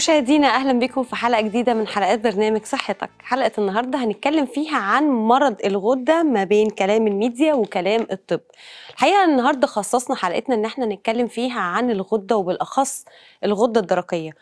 مشاهدينا اهلا بكم في حلقه جديده من حلقات برنامج صحتك حلقه النهارده هنتكلم فيها عن مرض الغده ما بين كلام الميديا وكلام الطب الحقيقه النهارده خصصنا حلقتنا ان احنا نتكلم فيها عن الغده وبالاخص الغده الدرقيه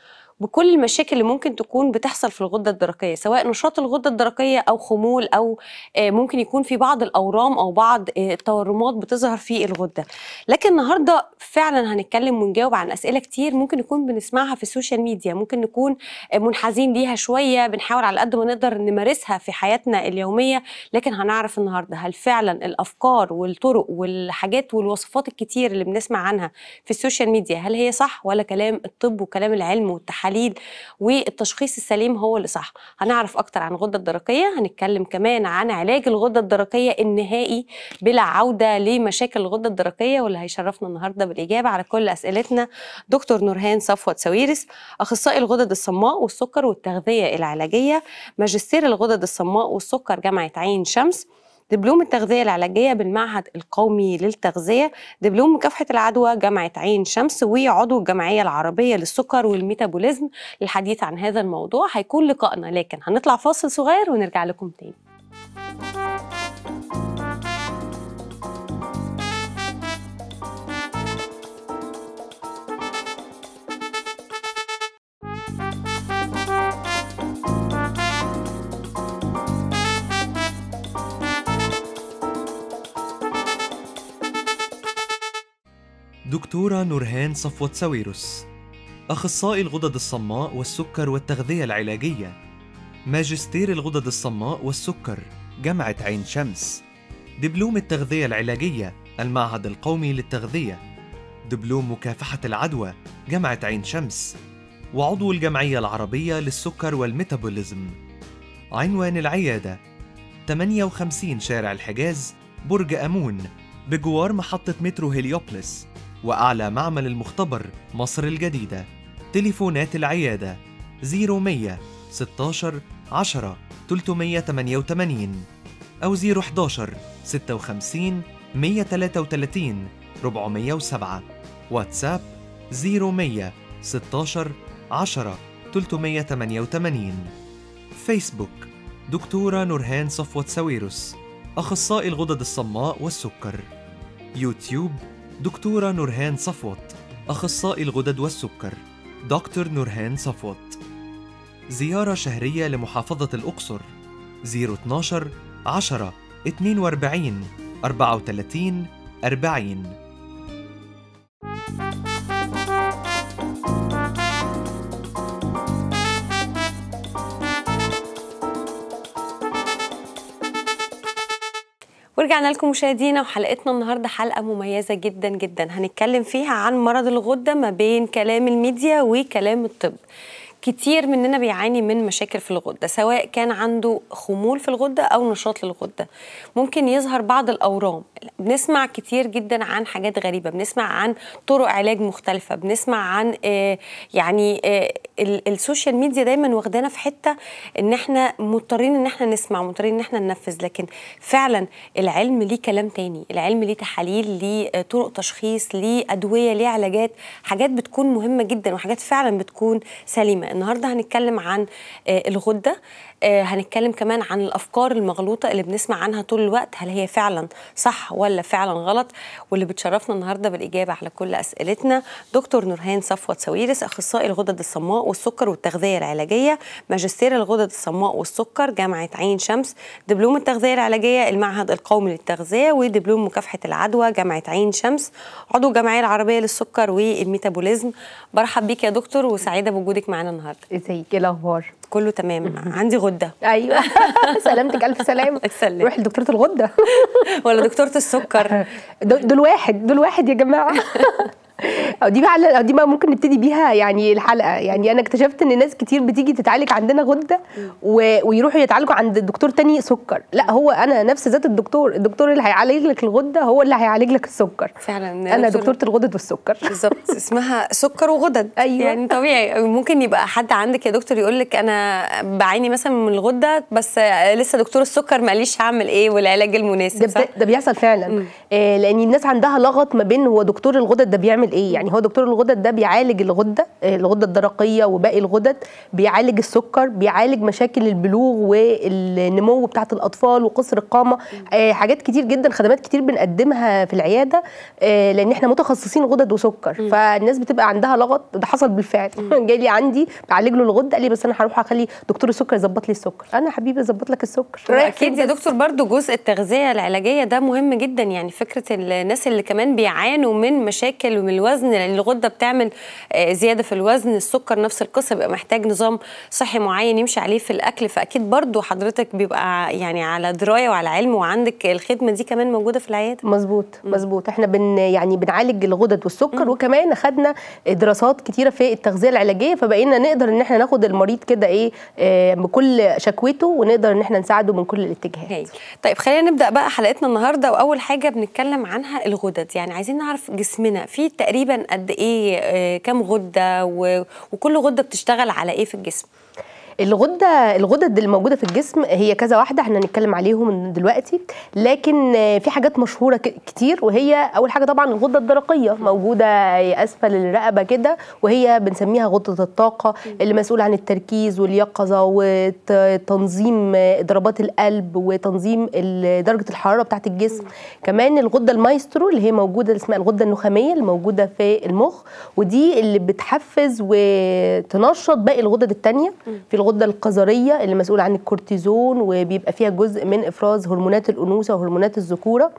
بكل المشاكل اللي ممكن تكون بتحصل في الغده الدرقيه سواء نشاط الغده الدرقيه او خمول او آه، ممكن يكون في بعض الاورام او بعض آه، التورمات بتظهر في الغده لكن النهارده فعلا هنتكلم ونجاوب عن اسئله كتير ممكن نكون بنسمعها في السوشيال ميديا ممكن نكون آه، منحازين ليها شويه بنحاول على قد ما نقدر نمارسها في حياتنا اليوميه لكن هنعرف النهارده هل فعلا الافكار والطرق والحاجات والوصفات الكتير اللي بنسمع عنها في السوشيال ميديا هل هي صح ولا كلام الطب وكلام العلم والتحاليل التحاليل والتشخيص السليم هو اللي صح هنعرف اكتر عن الغده الدرقيه هنتكلم كمان عن علاج الغده الدرقيه النهائي بلا عوده لمشاكل الغده الدرقيه واللي هيشرفنا النهارده بالاجابه على كل اسئلتنا دكتور نورهان صفوت سويرس اخصائي الغدد الصماء والسكر والتغذيه العلاجيه ماجستير الغدد الصماء والسكر جامعه عين شمس دبلوم التغذية العلاجية بالمعهد القومي للتغذية دبلوم مكافحة العدوى جامعة عين شمس وعضو الجمعية العربية للسكر والميتابوليزم للحديث عن هذا الموضوع هيكون لقائنا لكن هنطلع فاصل صغير ونرجع لكم تاني دكتورة نورهان صفوة ساويرس أخصائي الغدد الصماء والسكر والتغذية العلاجية ماجستير الغدد الصماء والسكر جامعة عين شمس دبلوم التغذية العلاجية المعهد القومي للتغذية دبلوم مكافحة العدوى جامعة عين شمس وعضو الجمعية العربية للسكر والميتابوليزم عنوان العيادة 58 شارع الحجاز برج أمون بجوار محطة مترو هيليوبلس وأعلى معمل المختبر مصر الجديدة تليفونات العيادة 0100 16 10 388 أو 011 56 133 407 واتساب 0100 16 10 388 فيسبوك دكتورة نورهان صفوت ساويرس أخصائي الغدد الصماء والسكر يوتيوب دكتورة نورهان صفوت أخصائي الغدد والسكر دكتور نورهان صفوت زيارة شهرية لمحافظة الأقصر 012 10 42 34 40 ورجعنا لكم مشاهدينا وحلقتنا النهارده حلقه مميزه جدا جدا هنتكلم فيها عن مرض الغده ما بين كلام الميديا وكلام الطب كتير مننا بيعاني من مشاكل في الغده سواء كان عنده خمول في الغده او نشاط للغده ممكن يظهر بعض الاورام بنسمع كتير جدا عن حاجات غريبه بنسمع عن طرق علاج مختلفه بنسمع عن آه، يعني آه، السوشيال ميديا دايما واخدانا في حته ان احنا مضطرين ان احنا نسمع مضطرين ان احنا ننفذ لكن فعلا العلم ليه كلام تاني العلم ليه تحاليل ليه آه، طرق تشخيص ليه ادويه ليه علاجات حاجات بتكون مهمه جدا وحاجات فعلا بتكون سليمه النهارده هنتكلم عن آه، الغده آه، هنتكلم كمان عن الافكار المغلوطه اللي بنسمع عنها طول الوقت هل هي فعلا صح ولا فعلا غلط واللي بتشرفنا النهارده بالاجابه على كل اسئلتنا دكتور نورهان صفوت سويرس اخصائي الغدد الصماء والسكر والتغذيه العلاجيه ماجستير الغدد الصماء والسكر جامعه عين شمس دبلوم التغذيه العلاجيه المعهد القومي للتغذيه ودبلوم مكافحه العدوى جامعه عين شمس عضو الجمعيه العربيه للسكر والميتابوليزم برحب بيك يا دكتور وسعيده بوجودك معانا النهارده ازيك ايه الاخبار كله تمام عندي غده ايوه سلامتك الف سلامه سلام روحي لدكتوره الغده ولا دكتوره السكر دول واحد دول واحد يا جماعه او دي بقى أو دي بقى ممكن نبتدي بيها يعني الحلقه يعني انا اكتشفت ان ناس كتير بتيجي تتعالج عندنا غده ويروحوا يتعالجوا عند دكتور تاني سكر لا هو انا نفس ذات الدكتور الدكتور اللي هيعالج لك الغده هو اللي هيعالج لك السكر فعلا انا دكتوره الغدد والسكر بالظبط اسمها سكر وغدد ايوه يعني طبيعي ممكن يبقى حد عندك يا دكتور يقول لك انا بعاني مثلا من الغده بس لسه دكتور السكر ما قاليش هعمل ايه والعلاج المناسب ده, صح؟ ده بيحصل فعلا آه لان الناس عندها لغط ما بين هو دكتور الغدد ده بيعمل بيعمل ايه يعني هو دكتور الغدد ده بيعالج الغده الغده الدرقيه وباقي الغدد بيعالج السكر بيعالج مشاكل البلوغ والنمو بتاعه الاطفال وقصر القامه آه، حاجات كتير جدا خدمات كتير بنقدمها في العياده آه، لان احنا متخصصين غدد وسكر فالناس بتبقى عندها لغط ده حصل بالفعل جاي لي عندي بعالج له الغده قال لي بس انا هروح اخلي دكتور السكر يظبط لي السكر انا حبيبي اظبط لك السكر اكيد إيه يا دكتور برضو جزء التغذيه العلاجيه ده مهم جدا يعني فكره الناس اللي كمان بيعانوا من مشاكل ومن الوزن لان الغده بتعمل آه، زياده في الوزن السكر نفس القصه بيبقى محتاج نظام صحي معين يمشي عليه في الاكل فاكيد برضو حضرتك بيبقى يعني على درايه وعلى علم وعندك الخدمه دي كمان موجوده في العياده مظبوط مظبوط احنا بن يعني بنعالج الغدد والسكر مم. وكمان خدنا دراسات كتيره في التغذيه العلاجيه فبقينا نقدر ان احنا ناخد المريض كده ايه آه، بكل شكوته ونقدر ان احنا نساعده من كل الاتجاهات طيب خلينا نبدا بقى حلقتنا النهارده واول حاجه بنتكلم عنها الغدد يعني عايزين نعرف جسمنا في تقريبا قد ايه آه، كام غده وكل غده بتشتغل على ايه في الجسم الغده الغدد الموجوده في الجسم هي كذا واحده احنا هنتكلم عليهم دلوقتي لكن في حاجات مشهوره كتير وهي اول حاجه طبعا الغده الدرقيه موجوده اسفل الرقبه كده وهي بنسميها غده الطاقه اللي مسؤوله عن التركيز واليقظه وتنظيم ضربات القلب وتنظيم درجه الحراره بتاعت الجسم كمان الغده المايسترو اللي هي موجوده اسمها الغده النخاميه اللي موجوده في المخ ودي اللي بتحفز وتنشط باقي الغدد الثانيه في الغدد الغده القذريه اللي مسؤوله عن الكورتيزون وبيبقى فيها جزء من افراز هرمونات الانوثه وهرمونات الذكوره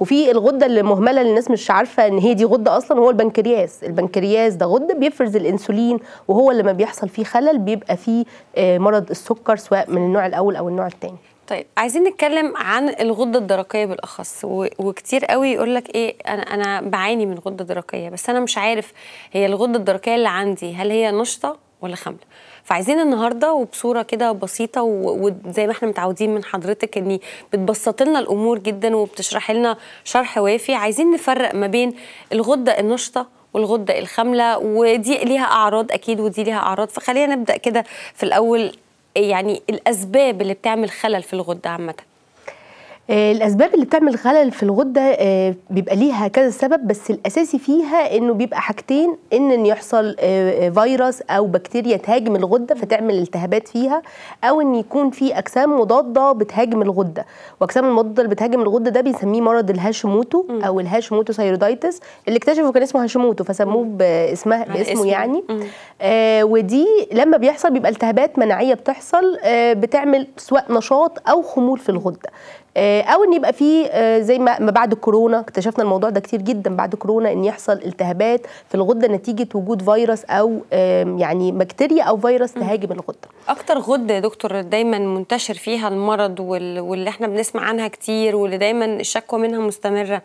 وفي الغده اللي مهمله الناس مش عارفه ان هي دي غده اصلا هو البنكرياس البنكرياس ده غده بيفرز الانسولين وهو لما بيحصل فيه خلل بيبقى فيه آه، مرض السكر سواء من النوع الاول او النوع الثاني طيب عايزين نتكلم عن الغده الدرقيه بالاخص وكتير قوي يقول لك ايه انا انا بعاني من غده درقيه بس انا مش عارف هي الغده الدرقيه اللي عندي هل هي نشطه ولا خامله فعايزين النهارده وبصوره كده بسيطه وزي ما احنا متعودين من حضرتك اني بتبسط لنا الامور جدا وبتشرح لنا شرح وافي عايزين نفرق ما بين الغده النشطه والغده الخامله ودي ليها اعراض اكيد ودي ليها اعراض فخلينا نبدا كده في الاول يعني الاسباب اللي بتعمل خلل في الغده عامه آه، الاسباب اللي بتعمل خلل في الغده آه، بيبقى ليها كذا سبب بس الاساسي فيها انه بيبقى حاجتين ان ان يحصل آه، فيروس او بكتيريا تهاجم الغده فتعمل التهابات فيها او ان يكون في اجسام مضاده بتهاجم الغده واجسام المضاده اللي بتهاجم الغده ده بنسميه مرض الهاشيموتو او الهاشيموتو سيروديتس اللي اكتشفوا كان اسمه هاشيموتو فسموه باسمها باسمه يعني ودي لما بيحصل بيبقى التهابات مناعيه بتحصل بتعمل سواء نشاط او خمول في الغده آه، او ان يبقى في آه، زي ما بعد كورونا اكتشفنا الموضوع ده كتير جدا بعد كورونا ان يحصل التهابات في الغده نتيجه وجود فيروس او يعني بكتيريا او فيروس تهاجم الغده اكتر غده يا دكتور دايما منتشر فيها المرض واللي احنا بنسمع عنها كتير واللي دايما الشكوى منها مستمره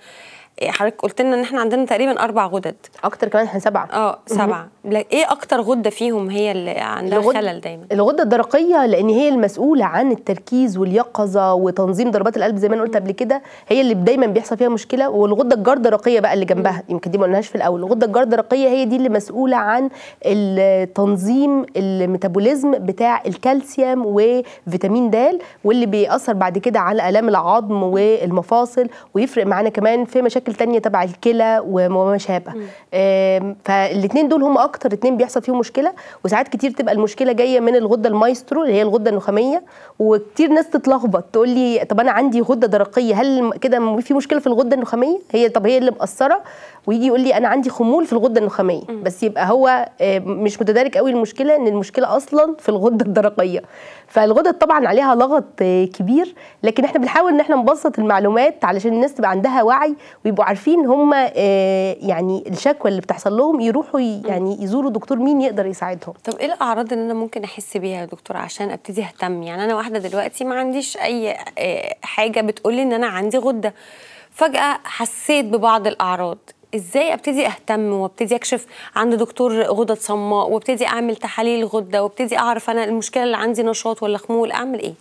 حضرتك قلت لنا ان احنا عندنا تقريبا اربع غدد اكتر كمان احنا سبعه اه سبعه ايه اكتر غده فيهم هي اللي عندها الغد... خلل دايما الغده الدرقيه لان هي المسؤوله عن التركيز واليقظه وتنظيم ضربات القلب زي ما انا قلت قبل كده هي اللي دايما بيحصل فيها مشكله والغده الجردرقيه بقى اللي جنبها يمكن دي ما قلناهاش في الاول الغده الجردرقيه هي دي اللي مسؤوله عن تنظيم الميتابوليزم بتاع الكالسيوم وفيتامين د واللي بيأثر بعد كده على الام العظم والمفاصل ويفرق معانا كمان في مشاكل مشاكل تانية تبع الكلى وما شابه فالاثنين دول هم اكتر اثنين بيحصل فيهم مشكله وساعات كتير تبقى المشكله جايه من الغده المايسترو اللي هي الغده النخاميه وكتير ناس تتلخبط تقول لي طب انا عندي غده درقيه هل كده في مشكله في الغده النخاميه هي طب هي اللي مقصره ويجي يقول لي انا عندي خمول في الغده النخاميه بس يبقى هو مش متدارك قوي المشكله ان المشكله اصلا في الغده الدرقيه فالغدد طبعا عليها لغط كبير لكن احنا بنحاول ان احنا نبسط المعلومات علشان الناس تبقى عندها وعي ويبقوا عارفين هم آه، يعني الشكوى اللي بتحصل لهم يروحوا يعني يزوروا دكتور مين يقدر يساعدهم طب ايه الاعراض اللي انا ممكن احس بيها يا دكتور عشان ابتدي اهتم يعني انا واحده دلوقتي ما عنديش اي آه، حاجه بتقول لي ان انا عندي غده فجاه حسيت ببعض الاعراض ازاي ابتدي اهتم وابتدي اكشف عند دكتور غدد صماء وابتدي اعمل تحاليل غده وابتدي اعرف انا المشكله اللي عندي نشاط ولا خمول اعمل ايه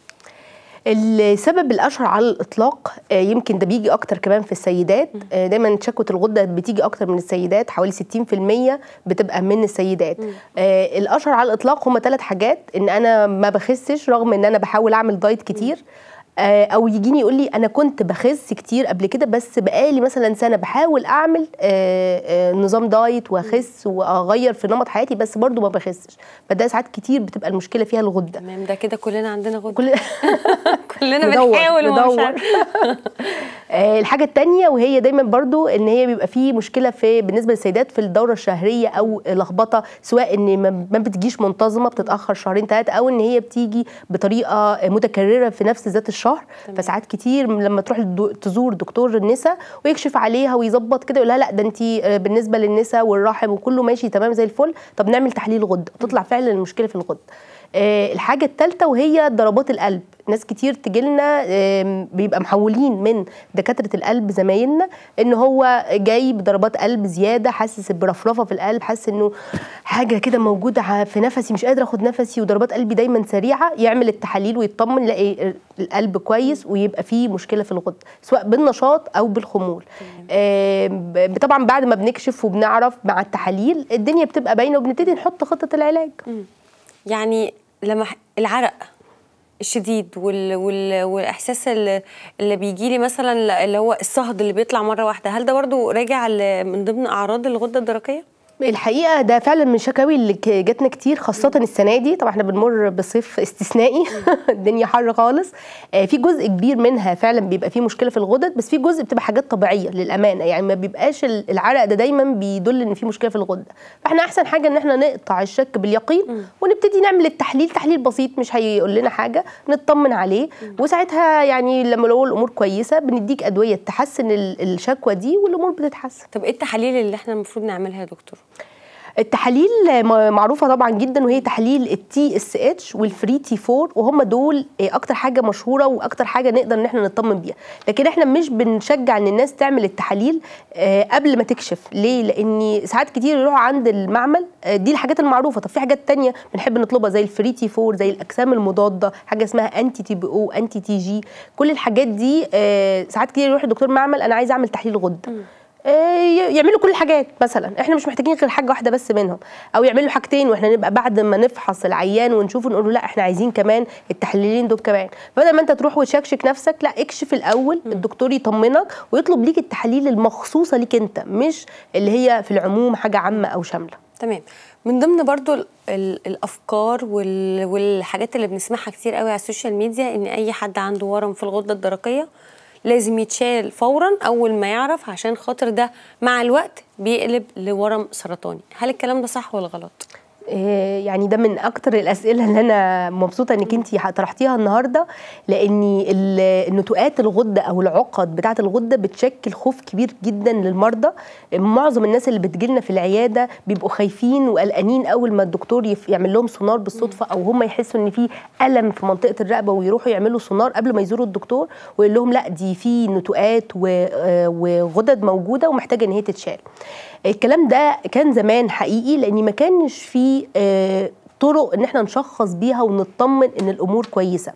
السبب الاشهر على الاطلاق آه، يمكن ده بيجي اكتر كمان في السيدات آه، دايما شكوى الغده بتيجي اكتر من السيدات حوالي 60% بتبقى من السيدات آه، الاشهر على الاطلاق هما ثلاث حاجات ان انا ما بخسش رغم ان انا بحاول اعمل دايت كتير آه، او يجيني يقول لي انا كنت بخس كتير قبل كده بس بقالي مثلا سنه بحاول اعمل آه، آه، نظام دايت واخس واغير في نمط حياتي بس برضو ما بخسش فده ساعات كتير بتبقى المشكله فيها الغده تمام ده كده كلنا عندنا غده كل... كلنا بنحاول ندور الحاجه الثانيه وهي دايما برضو ان هي بيبقى فيه مشكله في بالنسبه للسيدات في الدوره الشهريه او لخبطه سواء ان ما بتجيش منتظمه بتتاخر شهرين ثلاثه او ان هي بتيجي بطريقه متكرره في نفس ذات الشهر شهر تمام. فساعات كتير لما تروح تزور دكتور النساء ويكشف عليها ويظبط كده يقول لا ده انت آه، بالنسبه للنساء والرحم وكله ماشي تمام زي الفل طب نعمل تحليل غده تطلع فعلا المشكله في الغده آه، الحاجه الثالثه وهي ضربات القلب ناس كتير تجيلنا بيبقى محولين من دكاتره القلب زمايلنا ان هو جاي بضربات قلب زياده حاسس برفرفه في القلب حاسس انه حاجه كده موجوده في نفسي مش قادر اخد نفسي وضربات قلبي دايما سريعه يعمل التحاليل ويطمن يلاقي القلب كويس ويبقى فيه مشكله في الغده سواء بالنشاط او بالخمول طبعا بعد ما بنكشف وبنعرف مع التحاليل الدنيا بتبقى باينه وبنبتدي نحط خطه العلاج يعني لما العرق الشديد وال... وال... والاحساس اللي, اللي بيجي لي مثلا اللي هو الصهد اللي بيطلع مره واحده هل ده برضو راجع من ضمن اعراض الغده الدرقيه الحقيقه ده فعلا من شكاوي اللي جاتنا كتير خاصه السنه دي طبعا احنا بنمر بصيف استثنائي الدنيا حر خالص آه، في جزء كبير منها فعلا بيبقى فيه مشكله في الغدد بس في جزء بتبقى حاجات طبيعيه للامانه يعني ما بيبقاش العرق ده دايما بيدل ان في مشكله في الغده فاحنا احسن حاجه ان احنا نقطع الشك باليقين ونبتدي نعمل التحليل تحليل بسيط مش هيقول لنا حاجه نطمن عليه وساعتها يعني لما لو الامور كويسه بنديك ادويه تحسن الشكوى دي والامور بتتحسن طب ايه التحاليل اللي احنا المفروض نعملها يا دكتور التحاليل معروفه طبعا جدا وهي تحاليل التي اس اتش والفري تي 4 وهم دول آه، اكتر حاجه مشهوره واكتر حاجه نقدر ان احنا نطمن بيها لكن احنا مش بنشجع ان الناس تعمل التحاليل آه، قبل ما تكشف ليه لان ساعات كتير يروحوا عند المعمل آه، دي الحاجات المعروفه طب في حاجات تانية بنحب نطلبها زي الفري تي 4 زي الاجسام المضاده حاجه اسمها انتي تي بي او انتي تي جي كل الحاجات دي ساعات كتير يروح الدكتور معمل انا عايز اعمل تحليل غده آه، يعملوا كل الحاجات مثلا احنا مش محتاجين غير حاجه واحده بس منهم او يعملوا حاجتين واحنا نبقى بعد ما نفحص العيان ونشوفه نقول له لا احنا عايزين كمان التحليلين دول كمان بدل ما انت تروح وتشكشك نفسك لا اكشف الاول الدكتور يطمنك ويطلب ليك التحاليل المخصوصه ليك انت مش اللي هي في العموم حاجه عامه او شامله تمام من ضمن برضو الافكار والحاجات اللي بنسمعها كتير قوي على السوشيال ميديا ان اي حد عنده ورم في الغده الدرقيه لازم يتشال فورا اول ما يعرف عشان خاطر ده مع الوقت بيقلب لورم سرطاني هل الكلام ده صح ولا غلط آه، يعني ده من اكتر الاسئله اللي انا مبسوطه انك انت طرحتيها النهارده لان النتوءات الغده او العقد بتاعه الغده بتشكل خوف كبير جدا للمرضى معظم الناس اللي بتجيلنا في العياده بيبقوا خايفين وقلقانين اول ما الدكتور يعمل لهم سونار بالصدفه او هم يحسوا ان في الم في منطقه الرقبه ويروحوا يعملوا سونار قبل ما يزوروا الدكتور ويقول لهم لا دي في نتوءات آه، وغدد موجوده ومحتاجه ان هي تتشال الكلام ده كان زمان حقيقي لان ما كانش في آه، طرق ان احنا نشخص بيها ونطمن ان الامور كويسه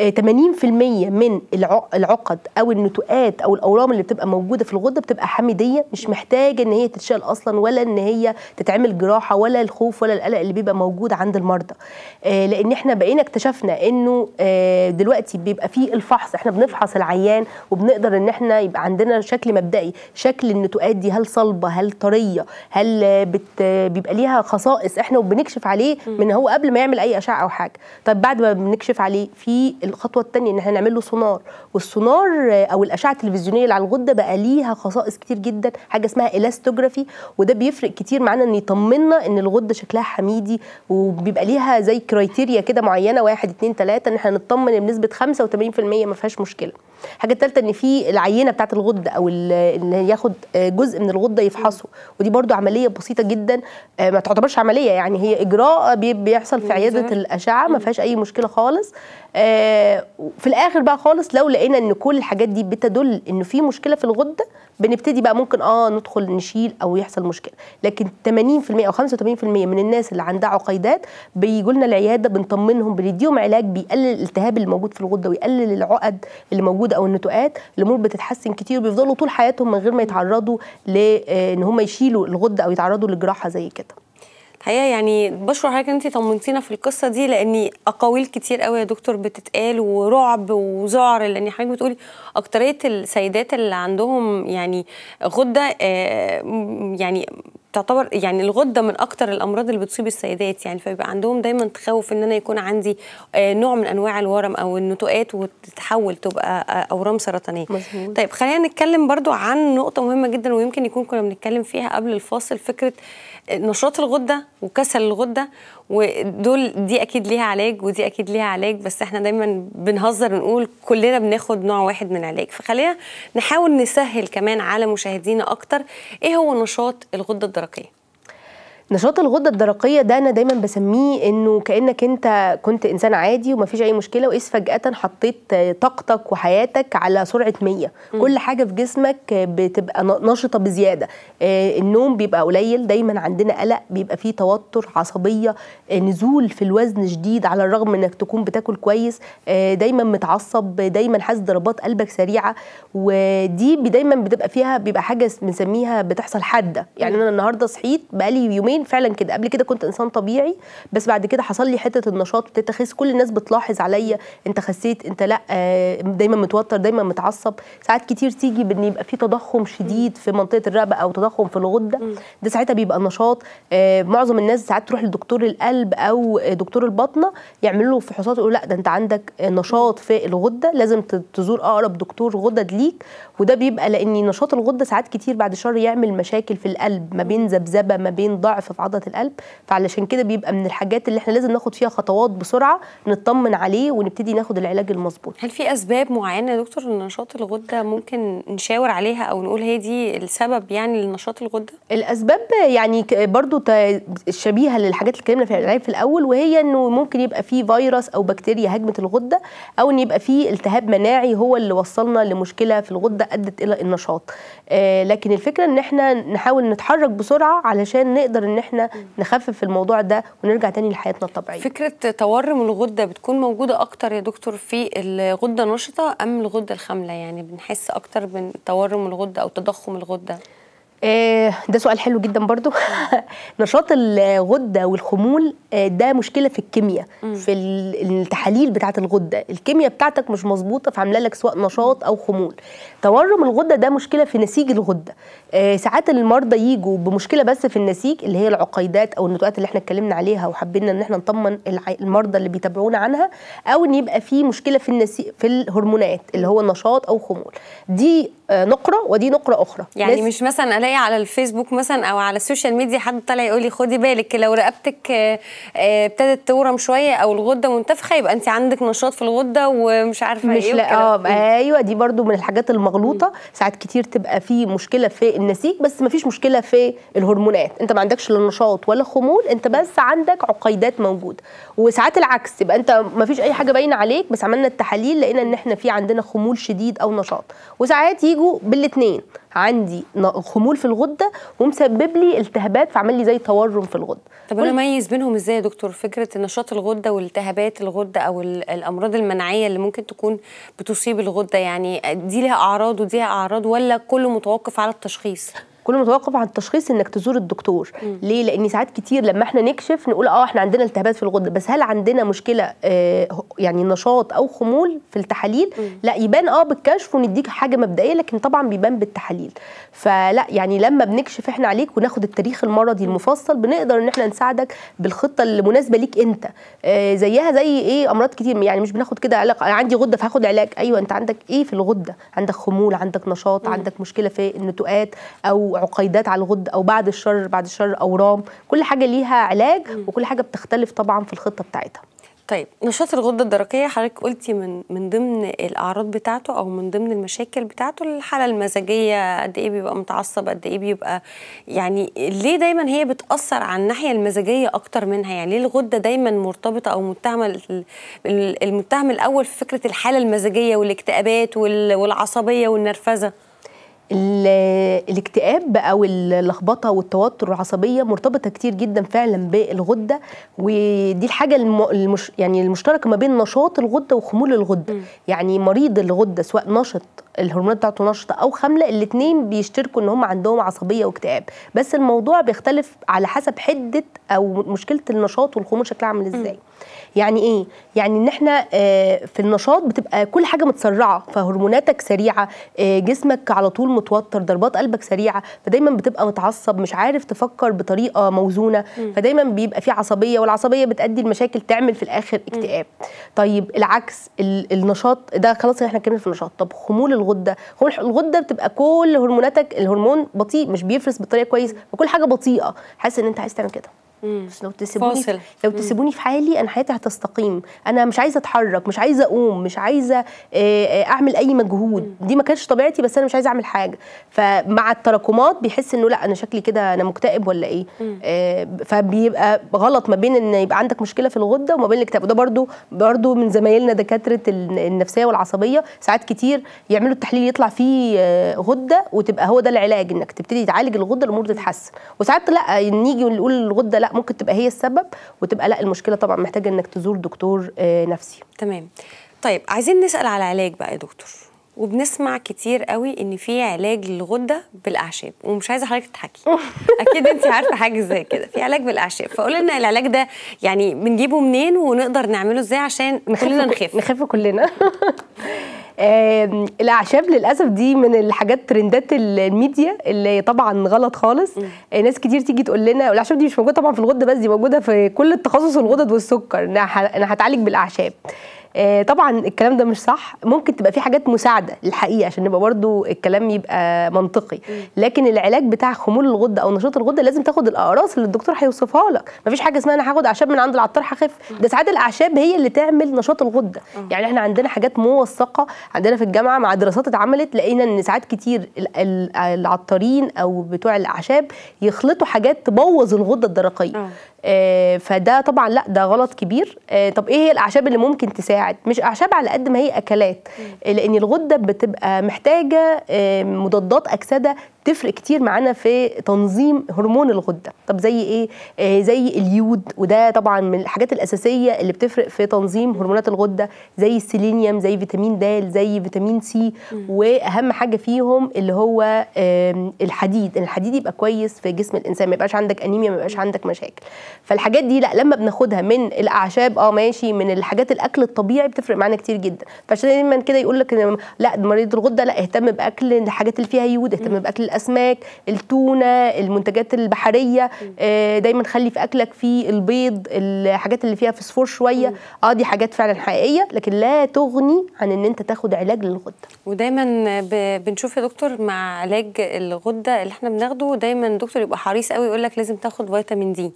80% آه، من العقد او النتوءات او الاورام اللي بتبقى موجوده في الغده بتبقى حميديه مش محتاجه ان هي تتشال اصلا ولا ان هي تتعمل جراحه ولا الخوف ولا القلق اللي بيبقى موجود عند المرضى آه، لان احنا بقينا اكتشفنا انه آه، دلوقتي بيبقى في الفحص احنا بنفحص العيان وبنقدر ان احنا يبقى عندنا شكل مبدئي شكل النتوءات دي هل صلبه هل طريه هل بت بيبقى ليها خصائص احنا وبنكشف عليه من هو قبل ما يعمل اي اشعه او حاجه طب بعد ما بنكشف عليه في الخطوه الثانيه ان احنا نعمل له سونار والسونار آه، او الاشعه التلفزيونيه اللي على الغده بقى ليها خصائص كتير جدا حاجه اسمها الاستوجرافي وده بيفرق كتير معانا ان يطمنا ان الغده شكلها حميدي وبيبقى ليها زي كرايتيريا كده معينه واحد اتنين تلاته ان احنا نطمن بنسبه 85% ما فيهاش مشكله الحاجه الثالثه ان في العينه بتاعه الغده او ان ياخد آه، جزء من الغده يفحصه ودي برده عمليه بسيطه جدا آه، ما تعتبرش عمليه يعني هي اجراء بيحصل في عياده الاشعه ما فيهاش اي مشكله خالص آه، في الاخر بقى خالص لو لقينا ان كل الحاجات دي بتدل ان في مشكله في الغده بنبتدي بقى ممكن اه ندخل نشيل او يحصل مشكله لكن 80% او 85% من الناس اللي عندها عقيدات بيجوا لنا العياده بنطمنهم بنديهم علاج بيقلل الالتهاب اللي موجود في الغده ويقلل العقد اللي موجوده او النتوءات الامور بتتحسن كتير وبيفضلوا طول حياتهم من غير ما يتعرضوا لان آه، هم يشيلوا الغده او يتعرضوا لجراحه زي كده الحقيقه يعني بشكر حضرتك انت طمنتينا في القصه دي لان اقاويل كتير قوي يا دكتور بتتقال ورعب وذعر لان حضرتك بتقولي اكتريه السيدات اللي عندهم يعني غده آه، يعني تعتبر يعني الغده من اكتر الامراض اللي بتصيب السيدات يعني فبيبقى عندهم دايما تخوف ان انا يكون عندي آه، نوع من انواع الورم او النتوءات وتتحول تبقى آه، اورام سرطانيه مزهور. طيب خلينا نتكلم برضو عن نقطه مهمه جدا ويمكن يكون كنا بنتكلم فيها قبل الفاصل فكره نشاط الغده وكسل الغده ودول دي اكيد ليها علاج ودي اكيد ليها علاج بس احنا دايما بنهزر ونقول كلنا بناخد نوع واحد من العلاج فخلينا نحاول نسهل كمان على مشاهدينا اكتر ايه هو نشاط الغده الدرقيه نشاط الغده الدرقيه ده انا دايما بسميه انه كانك انت كنت انسان عادي ومفيش اي مشكله واذ فجاه حطيت طاقتك وحياتك على سرعه 100 كل حاجه في جسمك بتبقى نشطه بزياده آه، النوم بيبقى قليل دايما عندنا قلق بيبقى فيه توتر عصبيه آه، نزول في الوزن شديد على الرغم انك تكون بتاكل كويس آه، دايما متعصب دايما حاسس ضربات قلبك سريعه ودي دايما بتبقى فيها بيبقى حاجه بنسميها بتحصل حاده يعني انا النهارده صحيت بقالي يومين زمان فعلا كده قبل كده كنت انسان طبيعي بس بعد كده حصل لي حته النشاط ابتديت اخس كل الناس بتلاحظ عليا انت خسيت انت لا آه، دايما متوتر دايما متعصب ساعات كتير تيجي بان يبقى في تضخم شديد في منطقه الرقبه او تضخم في الغده ده ساعتها بيبقى النشاط آه، معظم الناس ساعات تروح لدكتور القلب او دكتور البطنه يعملوا له فحوصات يقول لا ده انت عندك نشاط في الغده لازم تزور اقرب دكتور غدد ليك وده بيبقى لان نشاط الغده ساعات كتير بعد شهر يعمل مشاكل في القلب ما بين ذبذبه ما بين ضعف في عضله القلب فعلشان كده بيبقى من الحاجات اللي احنا لازم ناخد فيها خطوات بسرعه نطمن عليه ونبتدي ناخد العلاج المظبوط هل في اسباب معينه يا دكتور لنشاط الغده ممكن نشاور عليها او نقول هي دي السبب يعني لنشاط الغده الاسباب يعني برضو شبيهه للحاجات اللي اتكلمنا العلاج في الاول وهي انه ممكن يبقى في فيروس او بكتيريا هجمت الغده او ان يبقى في التهاب مناعي هو اللي وصلنا لمشكله في الغده ادت الى النشاط آه، لكن الفكره ان احنا نحاول نتحرك بسرعه علشان نقدر ان ان احنا نخفف الموضوع ده ونرجع تاني لحياتنا الطبيعيه فكره تورم الغده بتكون موجوده اكتر يا دكتور في الغده النشطه ام الغده الخامله يعني بنحس اكتر من تورم الغده او تضخم الغده آه، ده سؤال حلو جدا برضو نشاط الغده والخمول آه، ده مشكله في الكيمياء في التحاليل بتاعه الغده الكيمياء بتاعتك مش مظبوطه فعامله لك سواء نشاط او خمول تورم الغده ده مشكله في نسيج الغده آه، ساعات المرضى يجوا بمشكله بس في النسيج اللي هي العقيدات او النتوءات اللي احنا اتكلمنا عليها وحبينا ان احنا نطمن المرضى اللي بيتابعونا عنها او ان يبقى في مشكله في النسيج في الهرمونات اللي هو نشاط او خمول دي نقره ودي نقره اخرى يعني مش مثلا الاقي عليا على الفيسبوك مثلا او على السوشيال ميديا حد طالع يقول لي خدي بالك لو رقبتك آه، آه، ابتدت تورم شويه او الغده منتفخه يبقى انت عندك نشاط في الغده ومش عارفه مش ايه لا اه ايوه دي برضو من الحاجات المغلوطه ساعات كتير تبقى في مشكله في النسيج بس ما فيش مشكله في الهرمونات انت ما عندكش لا نشاط ولا خمول انت بس عندك عقيدات موجوده وساعات العكس يبقى انت ما فيش اي حاجه باينه عليك بس عملنا التحاليل لقينا ان احنا في عندنا خمول شديد او نشاط وساعات يجوا بالاثنين عندي خمول في الغده ومسبب لي التهابات فعمل لي زي تورم في الغده طب انا اميز بينهم ازاي يا دكتور فكره نشاط الغده والتهابات الغده او الامراض المناعيه اللي ممكن تكون بتصيب الغده يعني دي لها اعراض ودي لها اعراض ولا كله متوقف على التشخيص كل ما توقف عن التشخيص انك تزور الدكتور م. ليه لان ساعات كتير لما احنا نكشف نقول اه احنا عندنا التهابات في الغده بس هل عندنا مشكله آه يعني نشاط او خمول في التحاليل م. لا يبان اه بالكشف ونديك حاجه مبدئيه لكن طبعا بيبان بالتحاليل فلا يعني لما بنكشف احنا عليك وناخد التاريخ المرضي المفصل بنقدر ان احنا نساعدك بالخطه المناسبه ليك انت آه زيها زي ايه امراض كتير يعني مش بناخد كده انا عندي غده فهاخد علاج ايوه انت عندك ايه في الغده عندك خمول عندك نشاط م. عندك مشكله في النتوءات او عقيدات على الغد او بعد الشر بعد الشر اورام كل حاجه ليها علاج وكل حاجه بتختلف طبعا في الخطه بتاعتها طيب نشاط الغده الدرقيه حضرتك قلتي من من ضمن الاعراض بتاعته او من ضمن المشاكل بتاعته الحاله المزاجيه قد ايه بيبقى متعصب قد ايه بيبقى يعني ليه دايما هي بتاثر على الناحيه المزاجيه اكتر منها يعني ليه الغده دايما مرتبطه او متهمه المتهم الاول في فكره الحاله المزاجيه والاكتئابات والعصبيه والنرفزه الاكتئاب او اللخبطه والتوتر العصبيه مرتبطه كتير جدا فعلا بالغده ودي الحاجه المش يعني المشتركه ما بين نشاط الغده وخمول الغده م. يعني مريض الغده سواء نشط الهرمونات بتاعته نشطه او خامله الاثنين بيشتركوا ان هم عندهم عصبيه واكتئاب بس الموضوع بيختلف على حسب حده او مشكله النشاط والخمول شكلها عامل ازاي م. يعني ايه يعني ان احنا آه، في النشاط بتبقى كل حاجه متسرعه فهرموناتك سريعه آه، جسمك على طول متوتر ضربات قلبك سريعه فدايما بتبقى متعصب مش عارف تفكر بطريقه موزونه فدايما بيبقى في عصبيه والعصبيه بتادي لمشاكل تعمل في الاخر اكتئاب طيب العكس النشاط ده خلاص احنا اتكلمنا في النشاط طب خمول الغده خمول الغده بتبقى كل هرموناتك الهرمون بطيء مش بيفرز بطريقه كويس فكل حاجه بطيئه حاسس ان انت عايز تعمل كده بس لو تسيبوني فاصل. لو تسيبوني في حالي انا حياتي هتستقيم انا مش عايزه اتحرك مش عايزه اقوم مش عايزه آه، آه، اعمل اي مجهود دي ما كانتش طبيعتي بس انا مش عايزه اعمل حاجه فمع التراكمات بيحس انه لا انا شكلي كده انا مكتئب ولا ايه آه، فبيبقى غلط ما بين ان يبقى عندك مشكله في الغده وما بين الاكتئاب وده برده برده من زمايلنا دكاتره النفسيه والعصبيه ساعات كتير يعملوا التحليل يطلع فيه غده وتبقى هو ده العلاج انك تبتدي تعالج الغده الامور تتحسن وساعات لا نيجي نقول الغده لا ممكن تبقى هي السبب وتبقى لا المشكله طبعا محتاجه انك تزور دكتور آه، نفسي تمام طيب عايزين نسال على علاج بقى يا دكتور وبنسمع كتير قوي ان في علاج للغده بالاعشاب ومش عايزه حضرتك تضحكي اكيد انت عارفه حاجه زي كده في علاج بالاعشاب فقول لنا العلاج ده يعني بنجيبه منين ونقدر نعمله ازاي عشان كلنا نخاف نخاف كلنا الاعشاب للاسف دي من الحاجات ترندات الميديا اللي طبعا غلط خالص آه، ناس كتير تيجي تقول لنا الاعشاب دي مش موجوده طبعا في الغده بس دي موجوده في كل التخصص الغدد والسكر انا هتعالج بالاعشاب آه، طبعا الكلام ده مش صح ممكن تبقى في حاجات مساعده الحقيقه عشان نبقى برضو الكلام يبقى منطقي لكن العلاج بتاع خمول الغده او نشاط الغده لازم تاخد الاقراص اللي الدكتور هيوصفها لك مفيش حاجه اسمها انا هاخد اعشاب من عند العطار هخف ده ساعات الاعشاب هي اللي تعمل نشاط الغده يعني احنا عندنا حاجات موثقه عندنا في الجامعه مع دراسات اتعملت لقينا ان ساعات كتير العطارين او بتوع الاعشاب يخلطوا حاجات تبوظ الغده الدرقيه آه. آه، فده طبعا لا ده غلط كبير آه، طب ايه هي الاعشاب اللي ممكن تساعد مش اعشاب على قد ما هي اكلات لان الغده بتبقى محتاجه آه، مضادات اكسده بتفرق كتير معانا في تنظيم هرمون الغده طب زي ايه آه زي اليود وده طبعا من الحاجات الاساسيه اللي بتفرق في تنظيم هرمونات الغده زي السيلينيوم زي فيتامين د زي فيتامين سي واهم حاجه فيهم اللي هو آه الحديد الحديد يبقى كويس في جسم الانسان ما يبقاش عندك انيميا ما يبقاش عندك مشاكل فالحاجات دي لا لما بناخدها من الاعشاب اه ماشي من الحاجات الاكل الطبيعي بتفرق معانا كتير جدا فعشان دايما كده يقول لك لا مريض الغده لا اهتم باكل الحاجات اللي فيها يود اهتم باكل الاسماك التونه المنتجات البحريه آه، دايما خلي في اكلك في البيض الحاجات اللي فيها فسفور شويه اه دي حاجات فعلا حقيقيه لكن لا تغني عن ان انت تاخد علاج للغده ودايما بنشوف يا دكتور مع علاج الغده اللي احنا بناخده دايما دكتور يبقى حريص قوي يقول لك لازم تاخد فيتامين دي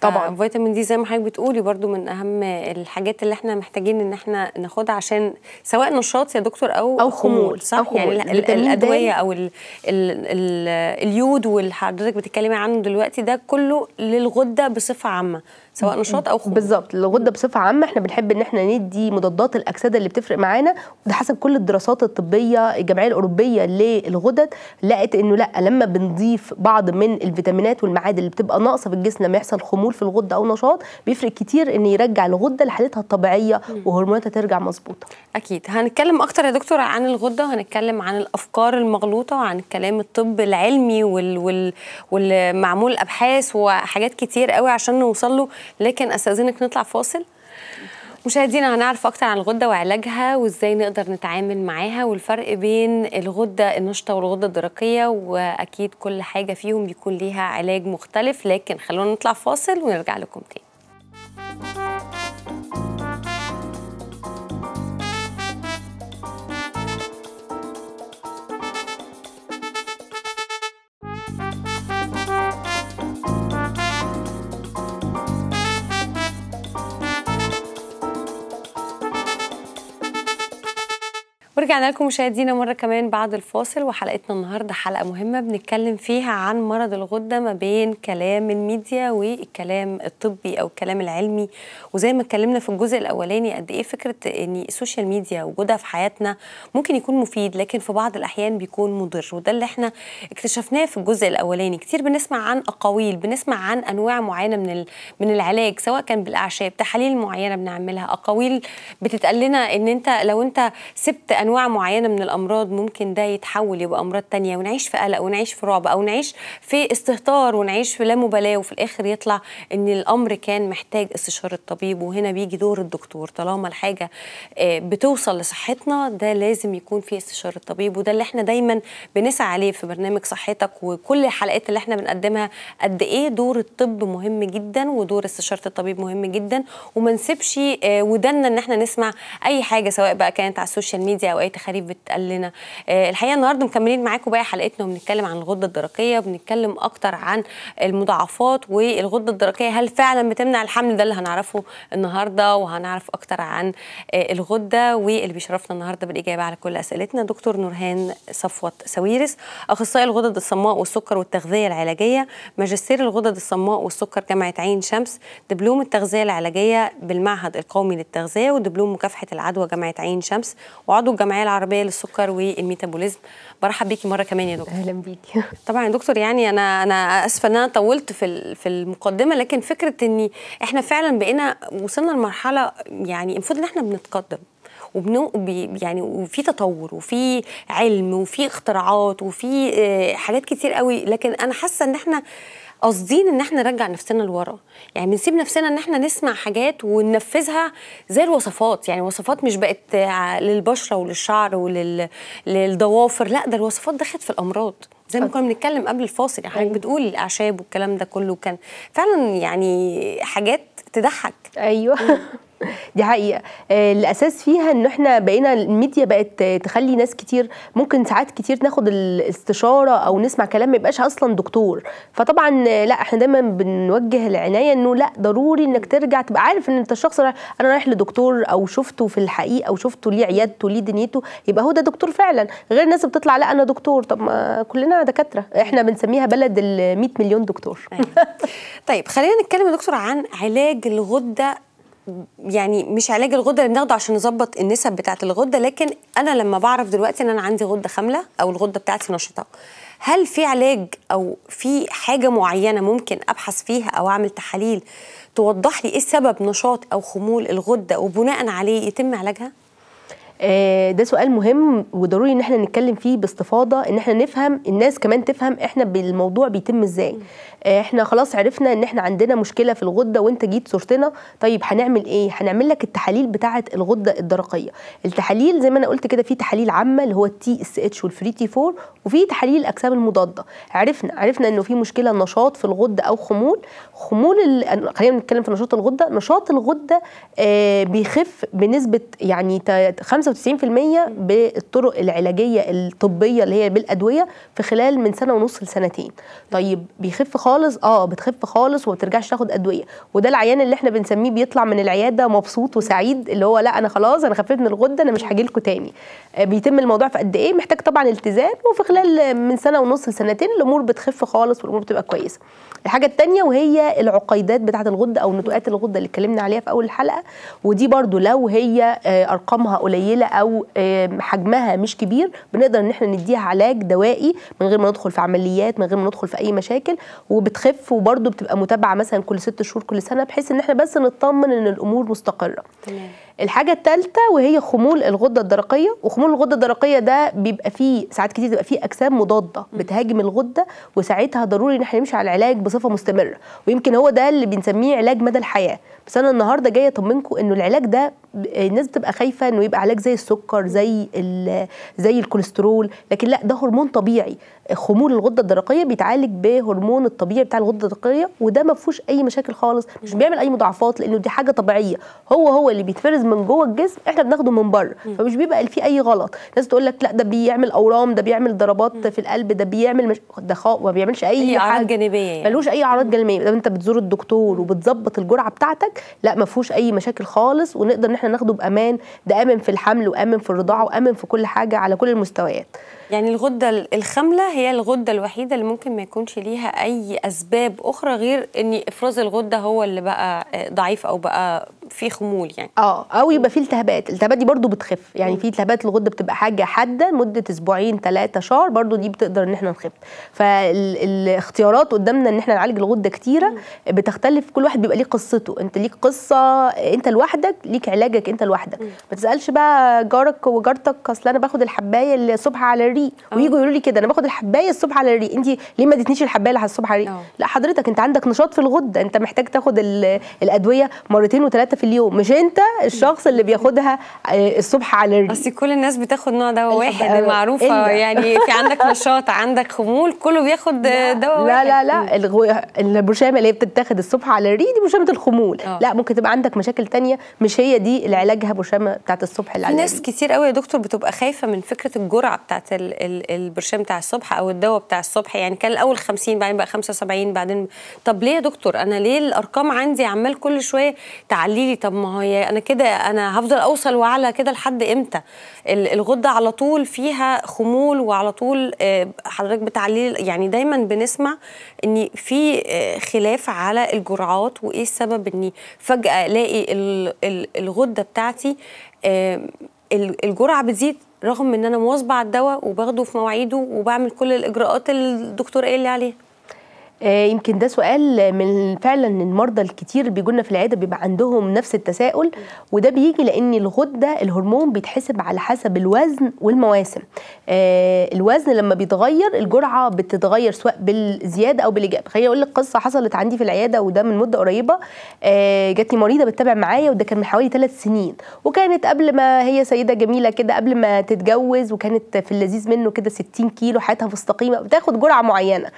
طبعا آه، فيتامين دي زي ما حضرتك بتقولي برضو من اهم الحاجات اللي احنا محتاجين ان احنا ناخدها عشان سواء نشاط يا دكتور او او خمول صح أو يعني خمول. يعني الادويه او الـ الـ الـ اليود واللي حضرتك بتتكلمي عنه دلوقتي ده كله للغده بصفه عامه سواء نشاط او خمول بالظبط الغده بصفه عامه احنا بنحب ان احنا ندي مضادات الاكسده اللي بتفرق معانا وده حسب كل الدراسات الطبيه الجمعيه الاوروبيه للغدد لقت انه لا لما بنضيف بعض من الفيتامينات والمعادن اللي بتبقى ناقصه في الجسم لما يحصل خمول في الغده او نشاط بيفرق كتير ان يرجع الغده لحالتها الطبيعيه وهرموناتها ترجع مظبوطه اكيد هنتكلم اكتر يا دكتور عن الغده وهنتكلم عن الافكار المغلوطه وعن كلام الطب العلمي وال... وال... والمعمول ابحاث وحاجات كتير قوي عشان نوصل له لكن استاذنك نطلع فاصل مشاهدينا هنعرف اكتر عن الغده وعلاجها وازاي نقدر نتعامل معاها والفرق بين الغده النشطه والغده الدرقيه واكيد كل حاجه فيهم بيكون ليها علاج مختلف لكن خلونا نطلع فاصل ونرجع لكم تاني ورجعنا لكم مشاهدينا مرة كمان بعد الفاصل وحلقتنا النهاردة حلقة مهمة بنتكلم فيها عن مرض الغدة ما بين كلام الميديا والكلام الطبي أو الكلام العلمي وزي ما اتكلمنا في الجزء الأولاني قد إيه فكرة إن السوشيال ميديا وجودها في حياتنا ممكن يكون مفيد لكن في بعض الأحيان بيكون مضر وده اللي احنا اكتشفناه في الجزء الأولاني كتير بنسمع عن أقاويل بنسمع عن أنواع معينة من من العلاج سواء كان بالأعشاب تحاليل معينة بنعملها أقاويل بتتقال لنا إن أنت لو أنت سبت أنواع انواع معينه من الامراض ممكن ده يتحول يبقى امراض تانية ونعيش في قلق ونعيش في رعب او نعيش في استهتار ونعيش في لا مبالاه وفي الاخر يطلع ان الامر كان محتاج استشاره طبيب وهنا بيجي دور الدكتور طالما الحاجه آه، بتوصل لصحتنا ده لازم يكون في استشاره طبيب وده اللي احنا دايما بنسعى عليه في برنامج صحتك وكل الحلقات اللي احنا بنقدمها قد ايه دور الطب مهم جدا ودور استشاره الطبيب مهم جدا وما نسيبش آه، ودنا ان احنا نسمع اي حاجه سواء بقى كانت على السوشيال ميديا او اوقات خريف بتقال لنا آه، الحقيقه النهارده مكملين معاكم بقى حلقتنا وبنتكلم عن الغده الدرقيه وبنتكلم اكتر عن المضاعفات والغده الدرقيه هل فعلا بتمنع الحمل ده اللي هنعرفه النهارده وهنعرف اكتر عن آه، الغده واللي بيشرفنا النهارده بالاجابه على كل اسئلتنا دكتور نورهان صفوت سويرس اخصائي الغدد الصماء والسكر والتغذيه العلاجيه ماجستير الغدد الصماء والسكر جامعه عين شمس دبلوم التغذيه العلاجيه بالمعهد القومي للتغذيه ودبلوم مكافحه العدوى جامعه عين شمس وعضو الجمعيه العربيه للسكر والميتابوليزم برحب بيكي مره كمان يا دكتور اهلا بيكي طبعا يا دكتور يعني انا انا اسفه ان انا طولت في في المقدمه لكن فكره ان احنا فعلا بقينا وصلنا لمرحله يعني المفروض ان احنا بنتقدم وبنو يعني وفي تطور وفي علم وفي اختراعات وفي آه، حاجات كتير قوي لكن انا حاسه ان احنا قاصدين ان احنا نرجع نفسنا لورا يعني بنسيب نفسنا ان احنا نسمع حاجات وننفذها زي الوصفات يعني وصفات مش بقت للبشره وللشعر وللضوافر ولل... لا ده الوصفات دخلت في الامراض زي ما أه. كنا بنتكلم قبل الفاصل يعني حضرتك أيوة. بتقول الاعشاب والكلام ده كله كان فعلا يعني حاجات تضحك ايوه دي حقيقه آه، الاساس فيها ان احنا بقينا الميديا بقت تخلي ناس كتير ممكن ساعات كتير ناخد الاستشاره او نسمع كلام ما يبقاش اصلا دكتور فطبعا آه، لا احنا دايما بنوجه العنايه انه لا ضروري انك ترجع تبقى عارف ان انت الشخص انا رايح لدكتور او شفته في الحقيقه او شفته ليه عيادته ليه دنيته يبقى هو ده دكتور فعلا غير الناس بتطلع لا انا دكتور طب ما كلنا دكاتره احنا بنسميها بلد ال 100 مليون دكتور أيوة. طيب خلينا نتكلم يا دكتور عن علاج الغده يعني مش علاج الغده اللي بناخده عشان نظبط النسب بتاعه الغده لكن انا لما بعرف دلوقتي ان انا عندي غده خامله او الغده بتاعتي نشطه هل في علاج او في حاجه معينه ممكن ابحث فيها او اعمل تحاليل توضح لي ايه سبب نشاط او خمول الغده وبناء عليه يتم علاجها آه، ده سؤال مهم وضروري ان احنا نتكلم فيه باستفاضه ان احنا نفهم الناس كمان تفهم احنا بالموضوع بيتم ازاي احنا خلاص عرفنا ان احنا عندنا مشكله في الغده وانت جيت صورتنا طيب هنعمل ايه هنعمل لك التحاليل بتاعه الغده الدرقيه التحاليل زي ما انا قلت كده في تحاليل عامه اللي هو التي اس اتش والفري تي 4 وفي تحاليل الاجسام المضاده عرفنا عرفنا انه في مشكله نشاط في الغده او خمول خمول ال... خلينا نتكلم في نشاط الغده نشاط الغده آه بيخف بنسبه يعني 95% بالطرق العلاجيه الطبيه اللي هي بالادويه في خلال من سنه ونص لسنتين طيب بيخف خالص خالص اه بتخف خالص وما بترجعش تاخد ادويه وده العيان اللي احنا بنسميه بيطلع من العياده مبسوط وسعيد اللي هو لا انا خلاص انا خفيت من الغده انا مش هاجي لكم تاني آه، بيتم الموضوع في قد ايه محتاج طبعا التزام وفي خلال من سنه ونص لسنتين الامور بتخف خالص والامور بتبقى كويسه الحاجه الثانيه وهي العقيدات بتاعه الغده او نتوءات الغده اللي اتكلمنا عليها في اول الحلقه ودي برده لو هي آه، ارقامها قليله او حجمها مش كبير بنقدر ان احنا نديها علاج دوائي من غير ما ندخل في عمليات من غير ما ندخل في اي مشاكل وبتخف وبرده بتبقى متابعه مثلا كل ست شهور كل سنه بحيث ان احنا بس نطمن ان الامور مستقره تمام الحاجه الثالثه وهي خمول الغده الدرقيه وخمول الغده الدرقيه ده بيبقى فيه ساعات كتير بيبقى فيه اجسام مضاده بتهاجم الغده وساعتها ضروري ان احنا نمشي على العلاج بصفه مستمره ويمكن هو ده اللي بنسميه علاج مدى الحياه بس انا النهارده جايه اطمنكم انه العلاج ده الناس بتبقى خايفه انه يبقى علاج زي السكر زي زي الكوليسترول لكن لا ده هرمون طبيعي خمول الغده الدرقيه بيتعالج بهرمون الطبيعي بتاع الغده الدرقيه وده ما فيهوش اي مشاكل خالص مش بيعمل اي مضاعفات لانه دي حاجه طبيعيه هو هو اللي بيتفرز بيتنفذ من جوه الجسم احنا بناخده من بره فمش بيبقى فيه اي غلط ناس تقول لك لا ده بيعمل اورام ده بيعمل ضربات في القلب ده بيعمل مش ده ما بيعملش اي, أي اعراض جانبيه يعني. ملوش اي اعراض جانبيه ده انت بتزور الدكتور وبتظبط الجرعه بتاعتك لا ما فيهوش اي مشاكل خالص ونقدر ان احنا ناخده بامان ده امن في الحمل وامن في الرضاعه وامن في كل حاجه على كل المستويات يعني الغده الخامله هي الغده الوحيده اللي ممكن ما يكونش ليها اي اسباب اخرى غير ان افراز الغده هو اللي بقى آه، ضعيف او بقى في خمول يعني اه او يبقى في التهابات التهابات دي برضو بتخف يعني في التهابات الغده بتبقى حاجه حاده مده اسبوعين ثلاثه شهر برضو دي بتقدر ان احنا نخف فالاختيارات قدامنا ان احنا نعالج الغده كتيره بتختلف كل واحد بيبقى ليه قصته انت ليك قصه انت لوحدك ليك علاجك انت لوحدك ما تسالش بقى جارك وجارتك اصل انا باخد الحبايه اللي صبح على الريق ويجوا يقولوا لي كده انا باخد الحبايه الصبح على الريق انت ليه ما اديتنيش الحبايه اللي على الصبح على الريق لا حضرتك انت عندك نشاط في الغده انت محتاج تاخد الادويه مرتين وثلاثه في اليوم مش انت الشخص اللي بياخدها آه، الصبح على الريق بس كل الناس بتاخد نوع دواء واحد معروفه يعني في عندك نشاط عندك خمول كله بياخد دواء واحد لا لا لا الغو... البرشامه اللي هي بتتاخد الصبح على الريق دي برشامه الخمول أوه. لا ممكن تبقى عندك مشاكل ثانيه مش هي دي العلاجها برشامه بتاعت الصبح اللي على الريق ناس كتير قوي يا دكتور بتبقى خايفه من فكره الجرعه بتاعت البرشام بتاع الصبح او الدواء بتاع الصبح يعني كان الاول 50 بعدين بقى 75 بعدين طب ليه يا دكتور انا ليه الارقام عندي عمال كل شويه تعلي لي طب ما هي انا كده انا هفضل اوصل واعلى كده لحد امتى الغده على طول فيها خمول وعلى طول آه، حضرتك بتعلي يعني دايما بنسمع ان في آه، خلاف على الجرعات وايه السبب اني فجاه الاقي الغده بتاعتي آه، الجرعه بتزيد رغم ان انا مواظبه على الدواء وباخده في مواعيده وبعمل كل الاجراءات اللي الدكتور قال لي عليها آه، يمكن ده سؤال من فعلا المرضى الكتير بيجولنا في العياده بيبقى عندهم نفس التساؤل وده بيجي لان الغده الهرمون بيتحسب على حسب الوزن والمواسم آه، الوزن لما بيتغير الجرعه بتتغير سواء بالزياده او بالاجابه خليني اقول لك قصه حصلت عندي في العياده وده من مده قريبه آه، جاتني مريضه بتتابع معايا وده كان من حوالي ثلاث سنين وكانت قبل ما هي سيده جميله كده قبل ما تتجوز وكانت في اللذيذ منه كده 60 كيلو حياتها مستقيمه بتاخد جرعه معينه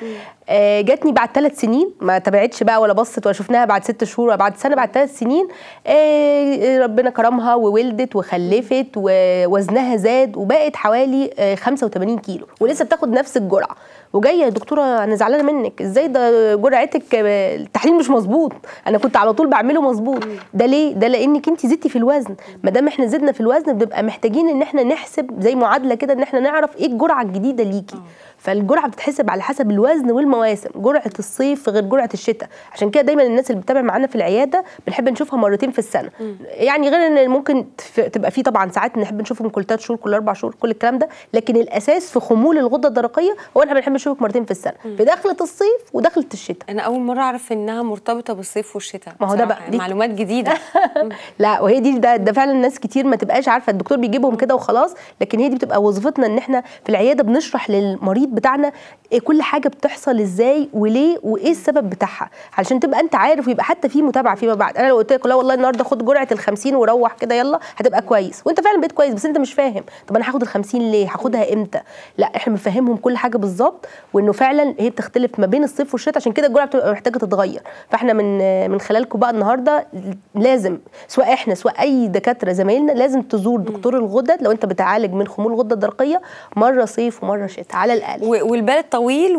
آه، جاتني بعد ثلاث سنين ما تابعتش بقى ولا بصت ولا شفناها بعد ست شهور ولا بعد سنه بعد ثلاث سنين آه، آه، ربنا كرمها وولدت وخلفت ووزنها زاد وبقت حوالي 85 كيلو ولسه بتاخد نفس الجرعه وجايه يا دكتوره انا زعلانه منك ازاي ده جرعتك التحليل مش مظبوط انا كنت على طول بعمله مظبوط ده ليه ده لانك انت زدتي في الوزن ما دام احنا زدنا في الوزن بنبقى محتاجين ان احنا نحسب زي معادله كده ان احنا نعرف ايه الجرعه الجديده ليكي آه. فالجرعه بتتحسب على حسب الوزن والمواسم جرعه الصيف غير جرعه الشتاء عشان كده دايما الناس اللي بتتابع معانا في العياده بنحب نشوفها مرتين في السنه م. يعني غير ان ممكن تبقى في طبعا ساعات نحب نشوفهم كل 3 شهور كل 4 شهور كل الكلام ده لكن الاساس في خمول الغده الدرقيه هو احنا بنحب بشوفك مرتين في السنه في دخله الصيف ودخله الشتاء انا اول مره اعرف انها مرتبطه بالصيف والشتاء ما هو ده بقى يعني دي معلومات جديده لا وهي دي ده, ده فعلا ناس كتير ما تبقاش عارفه الدكتور بيجيبهم كده وخلاص لكن هي دي بتبقى وظيفتنا ان احنا في العياده بنشرح للمريض بتاعنا إيه كل حاجه بتحصل ازاي وليه وايه السبب بتاعها علشان تبقى انت عارف ويبقى حتى في متابعه فيما بعد انا لو قلت لك لا والله النهارده خد جرعه ال 50 وروح كده يلا هتبقى كويس وانت فعلا بقيت كويس بس انت مش فاهم طب انا هاخد ال 50 ليه هاخدها امتى لا احنا بنفهمهم كل حاجه بالظبط وانه فعلا هي بتختلف ما بين الصيف والشتاء عشان كده الجرعه بتبقى محتاجه تتغير فاحنا من من خلالكم بقى النهارده لازم سواء احنا سواء اي دكاتره زمايلنا لازم تزور دكتور الغدد لو انت بتعالج من خمول الغده الدرقيه مره صيف ومره شتاء على الاقل والبال الطويل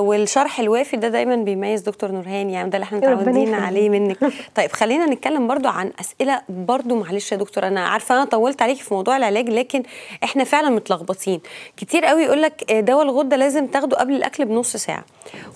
والشرح الوافي ده دايما بيميز دكتور نورهان يعني ده اللي احنا متعودين عليه منك طيب خلينا نتكلم برضو عن اسئله برضو معلش يا دكتور انا عارفه انا طولت عليكي في موضوع العلاج لكن احنا فعلا متلخبطين كتير قوي يقول لك آه، دواء الغده لازم تاخده تاخده قبل الاكل بنص ساعه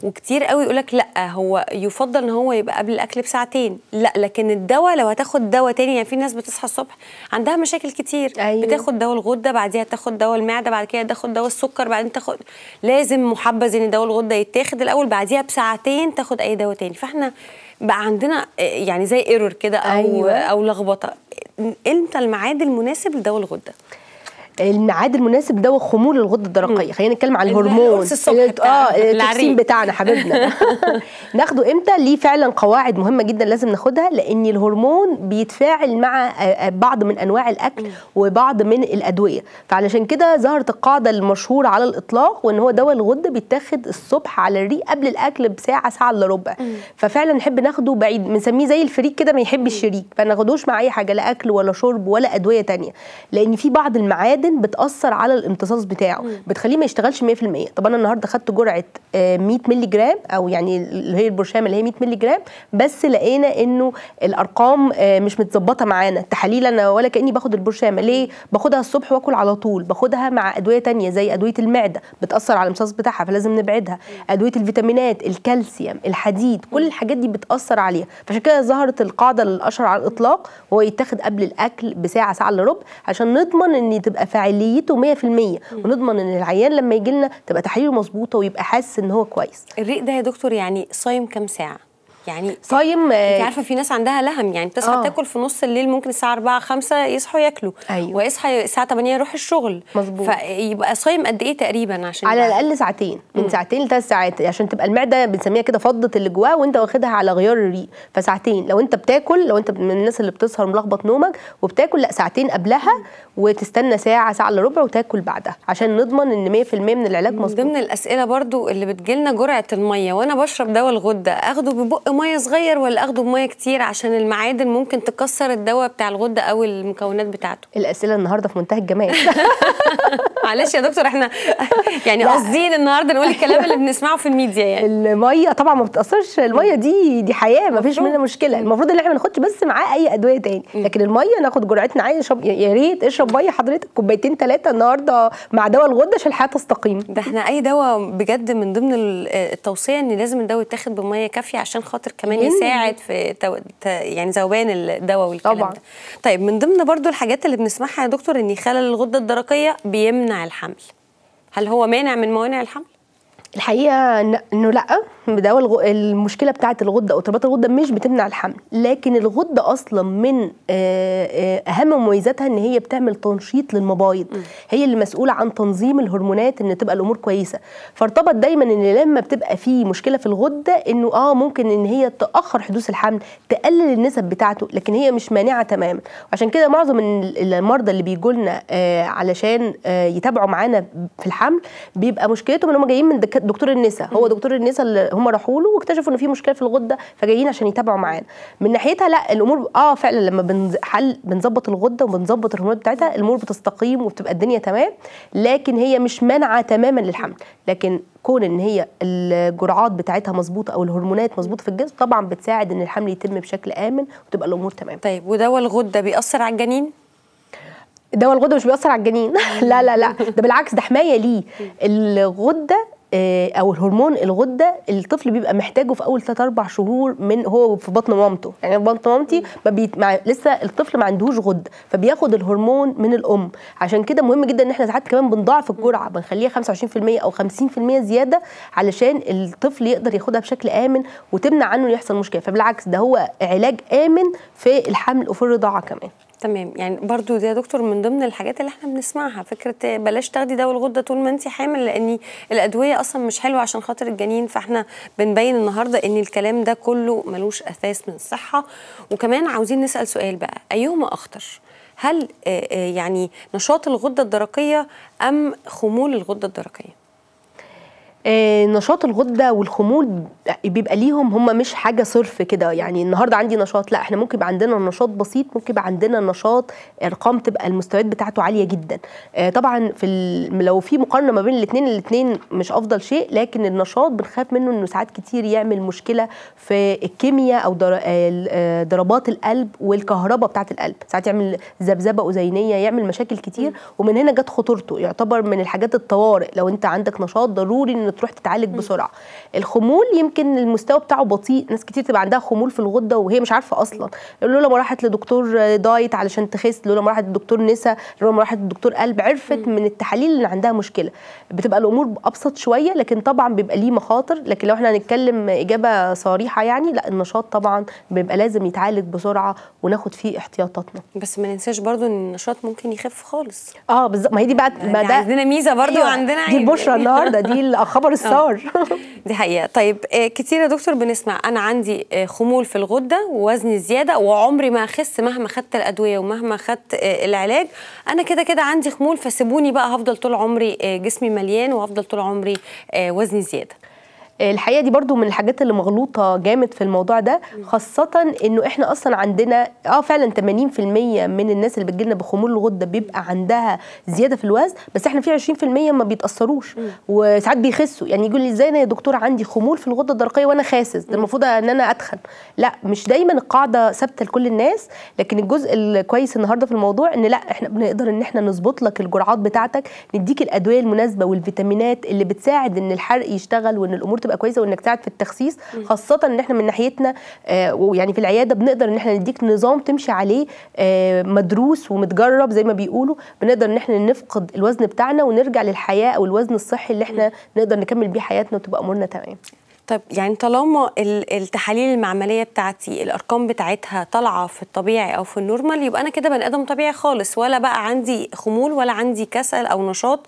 وكتير قوي يقولك لا هو يفضل ان هو يبقى قبل الاكل بساعتين لا لكن الدواء لو هتاخد دواء تاني يعني في ناس بتصحى الصبح عندها مشاكل كتير أيوة. بتاخد دواء الغده بعديها تاخد دواء المعده بعد كده تاخد دواء السكر بعدين تاخد لازم محبذ ان دواء الغده يتاخد الاول بعديها بساعتين تاخد اي دواء تاني فاحنا بقى عندنا آه، يعني زي ايرور كده او أيوة. او لخبطه امتى الميعاد المناسب لدواء الغده الميعاد المناسب ده وخمول الغده الدرقيه خلينا نتكلم عن الهرمون اه التقسيم بتاعنا حبيبنا ناخده امتى ليه فعلا قواعد مهمه جدا لازم ناخدها لان الهرمون بيتفاعل مع آه، بعض من انواع الاكل وبعض من الادويه فعلشان كده ظهرت القاعده المشهوره على الاطلاق وان هو دواء الغده بيتاخد الصبح على الريق قبل الاكل بساعه ساعه الا ربع ففعلا نحب ناخده بعيد بنسميه زي الفريك كده ما يحبش الشريك فناخدوش مع اي حاجه لا اكل ولا شرب ولا ادويه تانية لان في بعض المعاد معادن بتاثر على الامتصاص بتاعه بتخليه ما يشتغلش 100% طب انا النهارده خدت جرعه 100 آه، مللي جرام او يعني اللي هي البرشام اللي هي 100 مللي جرام بس لقينا انه الارقام آه، مش متظبطه معانا التحاليل انا ولا كاني باخد البرشام ليه باخدها الصبح واكل على طول باخدها مع ادويه تانية زي ادويه المعده بتاثر على الامتصاص بتاعها فلازم نبعدها ادويه الفيتامينات الكالسيوم الحديد كل الحاجات دي بتاثر عليها فعشان كده ظهرت القاعده الاشهر على الاطلاق هو يتاخد قبل الاكل بساعه ساعه الا ربع عشان نضمن ان تبقى فاعليته 100% ونضمن ان العيان لما يجي لنا تبقى تحاليله مظبوطه ويبقى حاسس ان هو كويس الريق ده يا دكتور يعني صايم كام ساعه يعني صايم طيب، انت عارفه في ناس عندها لهم يعني بتصحى آه. تاكل في نص الليل ممكن الساعه 4 5 يصحوا ياكلوا أيوه. ويصحى الساعه 8 يروح الشغل مظبوط فيبقى صايم قد ايه تقريبا عشان على الاقل ساعتين من ساعتين لثلاث ساعات عشان تبقى المعده بنسميها كده فضه اللي جواها وانت واخدها على غيار الريق فساعتين لو انت بتاكل لو انت من الناس اللي بتسهر ملخبط نومك وبتاكل لا ساعتين قبلها وتستنى ساعه ساعه الا ربع وتاكل بعدها عشان نضمن ان 100% من العلاج مظبوط من ضمن الاسئله برضو اللي بتجيلنا جرعه الميه وانا بشرب دواء الغده اخده ببق ميه صغير ولا اخده بميه كتير عشان المعادن ممكن تكسر الدواء بتاع الغده او المكونات بتاعته الاسئله النهارده في منتهى الجمال معلش يا دكتور احنا يعني قصدين النهارده نقول الكلام اللي بنسمعه في الميديا يعني الميه طبعا ما بتاثرش الميه دي دي حياه ما فيش منها مشكله المفروض ان احنا ما ناخدش بس معاه اي ادويه تاني لكن الميه ناخد جرعتنا عادي شب... يا ريت اشرب ميه حضرتك كوبايتين ثلاثه النهارده مع دواء الغده عشان الحياه تستقيم ده احنا اي دواء بجد من ضمن التوصيه ان لازم الدواء يتاخد بميه كافيه عشان خاطر خاطر كمان يساعد في تو... يعني ذوبان الدواء والكلام طبعا. ده طيب من ضمن برضو الحاجات اللي بنسمعها يا دكتور ان خلل الغده الدرقيه بيمنع الحمل هل هو مانع من موانع الحمل الحقيقه انه لا دواء المشكله بتاعه الغده او اضطرابات الغده مش بتمنع الحمل لكن الغده اصلا من اهم مميزاتها ان هي بتعمل تنشيط للمبايض هي اللي مسؤوله عن تنظيم الهرمونات ان تبقى الامور كويسه فارتبط دايما ان لما بتبقى في مشكله في الغده انه اه ممكن ان هي تاخر حدوث الحمل تقلل النسب بتاعته لكن هي مش مانعه تماما عشان كده معظم المرضى اللي بيجوا لنا علشان يتابعوا معانا في الحمل بيبقى مشكلتهم ان هم جايين من دكتور النساء هو دكتور النساء هم راحوا له واكتشفوا ان في مشكله في الغده فجايين عشان يتابعوا معانا من ناحيتها لا الامور اه فعلا لما بنحل بنظبط الغده وبنظبط الهرمونات بتاعتها الامور بتستقيم وبتبقى الدنيا تمام لكن هي مش مانعه تماما للحمل لكن كون ان هي الجرعات بتاعتها مظبوطه او الهرمونات مظبوطه في الجسم طبعا بتساعد ان الحمل يتم بشكل امن وتبقى الامور تمام طيب ودواء الغده بيأثر على الجنين دواء الغده مش بيأثر على الجنين لا لا لا ده بالعكس ده حمايه ليه الغده آه، او الهرمون الغده الطفل بيبقى محتاجه في اول 3 4 شهور من هو في بطن مامته يعني في بطن مامتي ما بيت... مع... لسه الطفل ما عندهوش غده فبياخد الهرمون من الام عشان كده مهم جدا ان احنا ساعات كمان بنضاعف الجرعه بنخليها 25% او 50% زياده علشان الطفل يقدر ياخدها بشكل امن وتمنع عنه يحصل مشكله فبالعكس ده هو علاج امن في الحمل وفي الرضاعه كمان تمام يعني برضو ده يا دكتور من ضمن الحاجات اللي احنا بنسمعها فكره بلاش تاخدي دواء الغده طول ما انت حامل لان الادويه اصلا مش حلوه عشان خاطر الجنين فاحنا بنبين النهارده ان الكلام ده كله ملوش اساس من الصحه وكمان عاوزين نسال سؤال بقى ايهما اخطر هل آه، آه، يعني نشاط الغده الدرقيه ام خمول الغده الدرقيه آه، نشاط الغده والخمول بيبقى ليهم هم مش حاجه صرف كده يعني النهارده عندي نشاط لا احنا ممكن يبقى عندنا نشاط بسيط ممكن يبقى عندنا نشاط ارقام تبقى المستويات بتاعته عاليه جدا آه، طبعا في لو في مقارنه ما بين الاثنين الاثنين مش افضل شيء لكن النشاط بنخاف منه انه ساعات كتير يعمل مشكله في الكيمياء او آه، ضربات القلب والكهرباء بتاعه القلب ساعات يعمل ذبذبه اذينيه يعمل مشاكل كتير ومن هنا جت خطورته يعتبر من الحاجات الطوارئ لو انت عندك نشاط ضروري ان بتروح تتعالج بسرعه الخمول يمكن المستوى بتاعه بطيء ناس كتير تبقى عندها خمول في الغده وهي مش عارفه اصلا لولا ما راحت لدكتور دايت علشان تخس لولا ما راحت لدكتور نسا لولا ما راحت لدكتور قلب عرفت من التحاليل ان عندها مشكله بتبقى الامور ابسط شويه لكن طبعا بيبقى ليه مخاطر لكن لو احنا هنتكلم اجابه صريحه يعني لا النشاط طبعا بيبقى لازم يتعالج بسرعه وناخد فيه احتياطاتنا بس ما ننساش برضو ان النشاط ممكن يخف خالص اه بالظبط ما هي دي بقى يعني ما ده عندنا ميزه برضو أيوة. عندنا دي البشره يعني. النهارده دي خبر السار آه. دي حقيقه طيب آه، كتير يا دكتور بنسمع انا عندي آه، خمول في الغده ووزني زياده وعمري ما اخس مهما خدت الادويه ومهما خدت العلاج انا كده كده عندي خمول فسيبوني بقى هفضل طول عمري جسمي مليان وهفضل طول عمري وزني زياده الحقيقه دي برضو من الحاجات اللي مغلوطه جامد في الموضوع ده خاصه انه احنا اصلا عندنا اه فعلا 80% من الناس اللي بتجيلنا بخمول الغده بيبقى عندها زياده في الوزن بس احنا في 20% ما بيتاثروش وساعات بيخسوا يعني يقول لي ازاي انا يا دكتور عندي خمول في الغده الدرقيه وانا خاسس ده المفروض ان انا اتخن لا مش دايما القاعده ثابته لكل الناس لكن الجزء الكويس النهارده في الموضوع ان لا احنا بنقدر ان احنا نظبط لك الجرعات بتاعتك نديك الادويه المناسبه والفيتامينات اللي بتساعد ان الحرق يشتغل وان الامور تبقى كويسه وانك تساعد في التخسيس خاصه ان احنا من ناحيتنا آه، ويعني في العياده بنقدر ان احنا نديك نظام تمشي عليه آه، مدروس ومتجرب زي ما بيقولوا بنقدر ان احنا نفقد الوزن بتاعنا ونرجع للحياه او الوزن الصحي اللي احنا نقدر نكمل بيه حياتنا وتبقى امورنا تمام طيب يعني طالما التحاليل المعمليه بتاعتي الارقام بتاعتها طالعه في الطبيعي او في النورمال يبقى انا كده بني ادم طبيعي خالص ولا بقى عندي خمول ولا عندي كسل او نشاط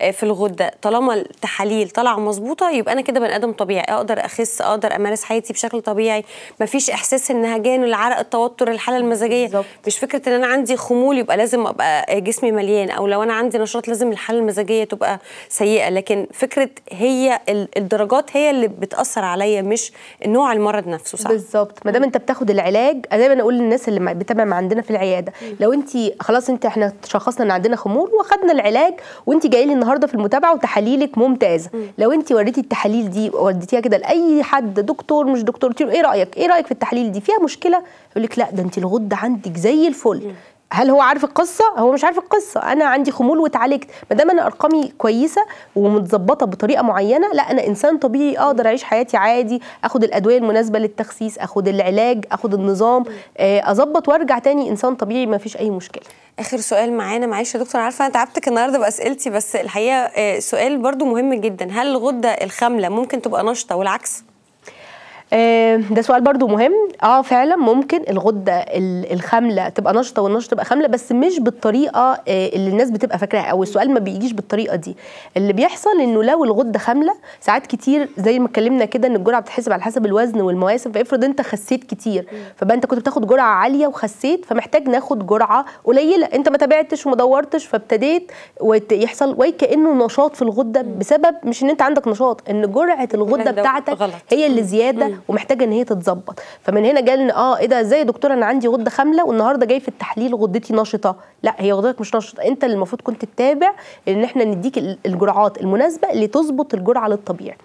آه، في الغده طالما التحاليل طالعه مظبوطه يبقى انا كده بني ادم طبيعي اقدر اخس اقدر امارس حياتي بشكل طبيعي مفيش احساس جان العرق التوتر الحاله المزاجيه بالزبط. مش فكره ان انا عندي خمول يبقى لازم ابقى آه، جسمي مليان او لو انا عندي نشاط لازم الحاله المزاجيه تبقى سيئه لكن فكره هي الدرجات هي اللي بتأثر هيأثر عليا مش نوع المرض نفسه صح بالظبط ما دام انت بتاخد العلاج انا دايما اقول للناس اللي بتتابع عندنا في العياده لو انت خلاص انت احنا شخصنا ان عندنا خمول واخدنا العلاج وانت جاي لي النهارده في المتابعه وتحاليلك ممتازه مم. لو انت وريتي التحاليل دي وديتيها كده لاي حد دكتور مش دكتور ايه رايك ايه رايك في التحاليل دي فيها مشكله يقول لك لا ده انت الغده عندك زي الفل مم. هل هو عارف القصه هو مش عارف القصه انا عندي خمول واتعالجت ما دام انا ارقامي كويسه ومتظبطه بطريقه معينه لا انا انسان طبيعي اقدر اعيش حياتي عادي اخد الادويه المناسبه للتخسيس اخد العلاج اخد النظام آه، اظبط وارجع تاني انسان طبيعي ما فيش اي مشكله اخر سؤال معانا معلش يا دكتور عارفه انا تعبتك النهارده باسئلتي بس الحقيقه آه، سؤال برضو مهم جدا هل الغده الخامله ممكن تبقى نشطه والعكس آه، ده سؤال برضو مهم اه فعلا ممكن الغده الخامله تبقى نشطه والنشطه تبقى خامله بس مش بالطريقه آه، اللي الناس بتبقى فاكراها او السؤال ما بيجيش بالطريقه دي اللي بيحصل انه لو الغده خامله ساعات كتير زي ما اتكلمنا كده ان الجرعه بتتحسب على حسب الوزن والمواسم فافرض انت خسيت كتير فبقى انت كنت بتاخد جرعه عاليه وخسيت فمحتاج ناخد جرعه قليله انت ما تابعتش وما دورتش فابتديت وي وكانه نشاط في الغده بسبب مش ان انت عندك نشاط ان جرعه الغده بتاعتك هي اللي زياده ومحتاجه ان هي تتظبط فمن هنا جالنا اه ايه ده ازاي يا دكتوره انا عندي غده خامله والنهارده جاي في التحليل غدتي نشطه لا هي غدتك مش نشطه انت اللي المفروض كنت تتابع ان احنا نديك الجرعات المناسبه اللي تظبط الجرعه للطبيعي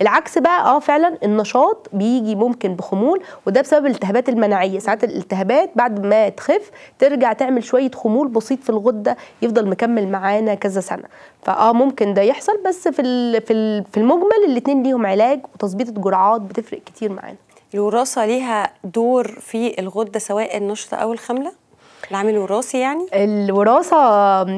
العكس بقى اه فعلا النشاط بيجي ممكن بخمول وده بسبب الالتهابات المناعيه ساعات الالتهابات بعد ما تخف ترجع تعمل شويه خمول بسيط في الغده يفضل مكمل معانا كذا سنه فاه ممكن ده يحصل بس في في في المجمل الاثنين ليهم علاج وتظبيط الجرعات بتفرق كتير معانا الوراثه ليها دور في الغده سواء النشطه او الخامله العامل الوراثي يعني الوراثه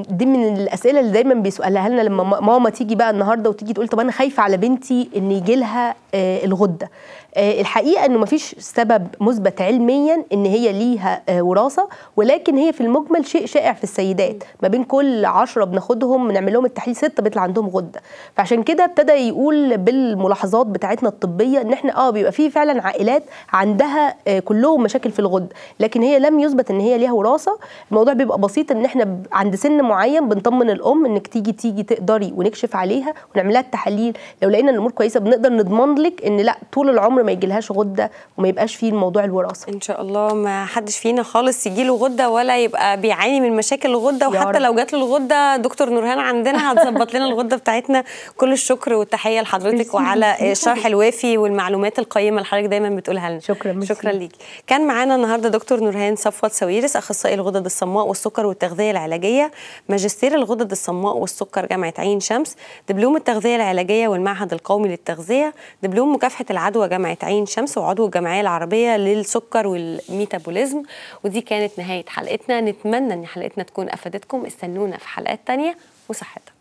دي من الاسئله اللي دايما بيسالها لنا لما ماما تيجي بقى النهارده وتيجي تقول طب انا خايفه على بنتي ان يجي لها آه، الغده آه، الحقيقه انه مفيش سبب مثبت علميا ان هي ليها آه، وراثه ولكن هي في المجمل شيء شائع في السيدات ما بين كل عشرة بناخدهم بنعمل لهم التحليل ستة بيطلع عندهم غده فعشان كده ابتدى يقول بالملاحظات بتاعتنا الطبيه ان احنا اه بيبقى في فعلا عائلات عندها آه، كلهم مشاكل في الغده لكن هي لم يثبت ان هي ليها وراثه الموضوع بيبقى بسيط ان احنا عند سن معين بنطمن الام انك تيجي تيجي تقدري ونكشف عليها ونعملها التحاليل لو لقينا الامور كويسه بنقدر نضمن لك ان لا طول العمر ما يجيلهاش غده وما يبقاش فيه الموضوع الوراثه ان شاء الله ما حدش فينا خالص يجيله غده ولا يبقى بيعاني من مشاكل الغده وحتى لو جات له الغده دكتور نورهان عندنا هتظبط لنا الغده بتاعتنا كل الشكر والتحيه لحضرتك وعلى الشرح الوافي والمعلومات القيمه اللي حضرتك دايما بتقولها لنا شكرا شكرا ليكي كان معانا النهارده دكتور نورهان صفوت سويرس اخصائي الغدد الصماء والسكر والتغذيه العلاجيه ماجستير الغدد الصماء والسكر جامعه عين شمس دبلوم التغذيه العلاجيه والمعهد القومي للتغذيه دبلوم مكافحه العدوى جامعه جامعه عين شمس وعضو الجمعيه العربيه للسكر والميتابوليزم ودي كانت نهايه حلقتنا نتمنى ان حلقتنا تكون افادتكم استنونا في حلقات تانية وصحتكم